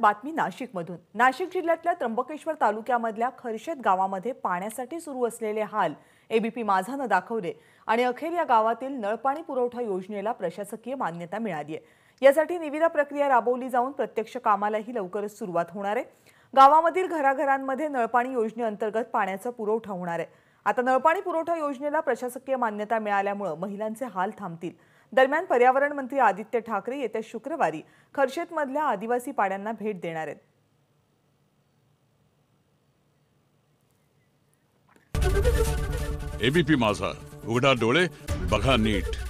बातमी नाशिकमधून नाशिक जिल्ह्यातल्या त्र्यंबकेश्वर तालुक्यामधल्या खरशेत गावामध्ये पाण्यासाठी सुरू असलेले हाल एबीपी माझानं दाखवले आणि अखेर या गावातील नळपाणी पुरवठा योजनेला प्रशासकीय मान्यता मिळाली आहे यासाठी निविदा प्रक्रिया राबवली जाऊन प्रत्यक्ष कामालाही लवकरच सुरुवात होणार आहे गावामधील घराघरांमध्ये नळपाणी योजनेअंतर्गत पाण्याचा पुरवठा होणार आहे आता नळपाणी पुरवठा योजनेला प्रशासकीय मान्यता मिळाल्यामुळे महिलांचे हाल थांबतील दरम्यान पर्यावरण मंत्री आदित्य ठाकरे येत्या शुक्रवारी खर्शेतमधल्या आदिवासी पाड्यांना भेट देणार आहेत एबीपी माझा उघडा डोळे बघा नीट